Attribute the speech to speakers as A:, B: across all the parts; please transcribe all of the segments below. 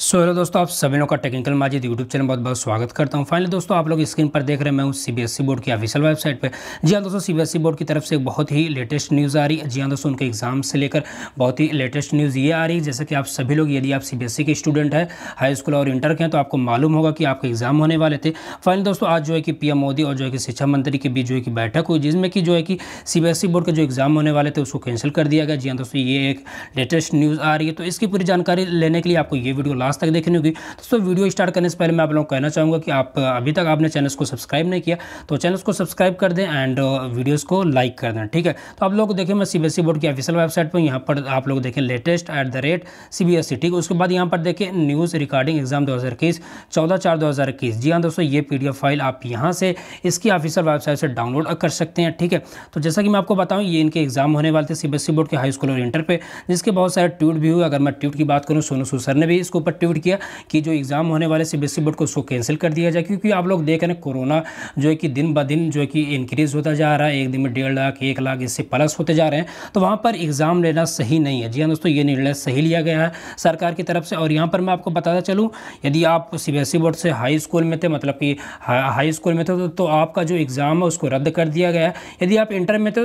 A: so hello दोस्तों आप सभी लोगों का टेक्निकल माजिद यूट्यूब चैनल बहुत बहुत स्वागत करता हूं फाइनली दोस्तों आप लोग स्क्रीन पर देख रहे हैं मैं हूं सीबीएसई e बोर्ड की ऑफिशियल वेबसाइट पे जी हां दोस्तों सीबीएसई e बोर्ड की तरफ से एक बहुत ही लेटेस्ट न्यूज़ आ रही है जी हाँ दोस्तों उनके एग्जाम से लेकर बहुत ही लेटेस्ट न्यूज़ ये आ रही है जैसे कि आप सभी लोग यदि आप सी e के स्टूडेंट हैं हाई स्कूल और इंटर के हैं तो आपको मालूम होगा कि आपके एग्जाम होने वाले थे फाइनली दोस्तों आज जो है कि पी मोदी और जो है कि शिक्षा मंत्री के बीच जो है कि बैठक हुई जिसमें कि जो है कि सी बोर्ड के जो एग्जाम होने वाले थे उसको कैंसिल कर दिया गया जी हाँ दोस्तों ये एक लेटेस्ट न्यूज़ आ रही है तो इसकी पूरी जानकारी लेने के लिए आपको ये वीडियो लास्ट तक देखनी होगी दोस्तों वीडियो स्टार्ट करने से पहले मैं आप लोगों को कहना चाहूँगा कि आप अभी तक आपने चैनल को सब्सक्राइब नहीं किया तो चैनल को सब्सक्राइब कर दें एंड वीडियोज़ को लाइक कर दें ठीक है तो आप लोग देखें मैं सी e बोर्ड की ऑफिशियल वेबसाइट पर यहाँ पर आप लोग देखें latest at the rate C B S ठीक है उसके बाद यहाँ पर देखें न्यूज़ रिकॉर्डिंग एग्जाम दो हज़ार इक्कीस चौदह चार दो हज़ार इक्कीस जी हाँ दोस्तों ये पी फाइल आप यहाँ से इसकी ऑफिशियल वेबसाइट से डाउनलोड कर सकते हैं ठीक है तो जैसा कि मैं आपको बताऊँ ये इनके एग्जाम होने वाले थे सी e बोर्ड के हाई स्कूल और इंटर पे जिसके बहुत सारे ट्यूट भी हुए अगर मैं ट्यूट की बात करूँ सोनू सुसर ने भी इसके ऊपर पर ट्वीट किया कि जो एग्ज़ाम होने वाले सी बी बोर्ड को उसको कैंसिल कर दिया जाए क्योंकि आप लोग देख रहे हैं कोरोना जो है कि दिन ब दिन जो है कि इंक्रीज़ होता जा रहा है एक दिन में डेढ़ लाख एक लाख इससे प्लस होते जा रहे हैं तो वहाँ पर एग्ज़ाम लेना सही नहीं है जी हाँ दोस्तों ये निर्णय सही लिया गया है सरकार की तरफ से और यहाँ पर मैं आपको बताता चलूँ यदि आप सी बोर्ड से हाई स्कूल में थे मतलब कि हाई स्कूल में थे तो, तो आपका जो एग्ज़ाम है उसको रद्द कर दिया गया है यदि आप इंटर में थे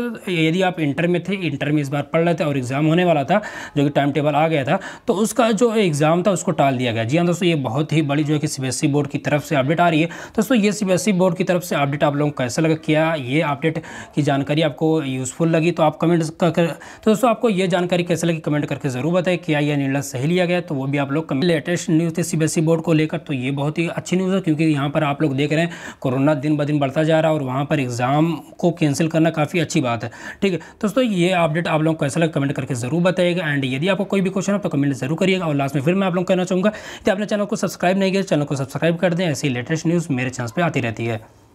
A: यदि आप इंटर में थे इंटर में इस बार पढ़ रहे थे और एग्ज़ाम होने वाला था जो कि टाइम टेबल आ गया था तो उसका जो एग्ज़ाम था उसको टाल दिया गया जी हाँ दोस्तों ये बहुत ही बड़ी जो है कि सीबीएसई e बोर्ड की तरफ से अपडेट आ रही है दोस्तों ये सीबीएसई e बोर्ड की तरफ से अपडेट आप लोगों को कैसा लगा क्या ये अपडेट की जानकारी आपको यूज़फुल लगी तो आप कमेंट कर तो दोस्तों आपको ये जानकारी कैसे लगी कमेंट करके ज़रूर बताएं क्या यह निर्णय सही लिया गया तो वो भी आप लोग लेटेस्ट न्यूज़ थे सीबीएसई बोर्ड को लेकर तो ये बहुत ही अच्छी न्यूज़ है क्योंकि यहाँ पर आप लोग देख रहे हैं कोरोना दिन ब दिन बढ़ता जा रहा है और वहाँ पर एग्ज़ाम को कैंसिल करना काफ़ी अच्छी बात है ठीक है तो दोस्तों ये अपडेट आप लोगों को कैसा लगा कमेंट करके ज़रूर बताएगा एंड यदि आपको कोई भी क्वेश्चन हो तो कमेंट जरूर करिएगा और लास्ट में फिर मैं आप लोग कहना चाहूँगा कि आपने चैनल को सब्सक्राइब नहीं किया चैनल को सब्सक्राइब कर दें ऐसी लेटेस्ट न्यूज़ मेरे चैनल पर आती रहती है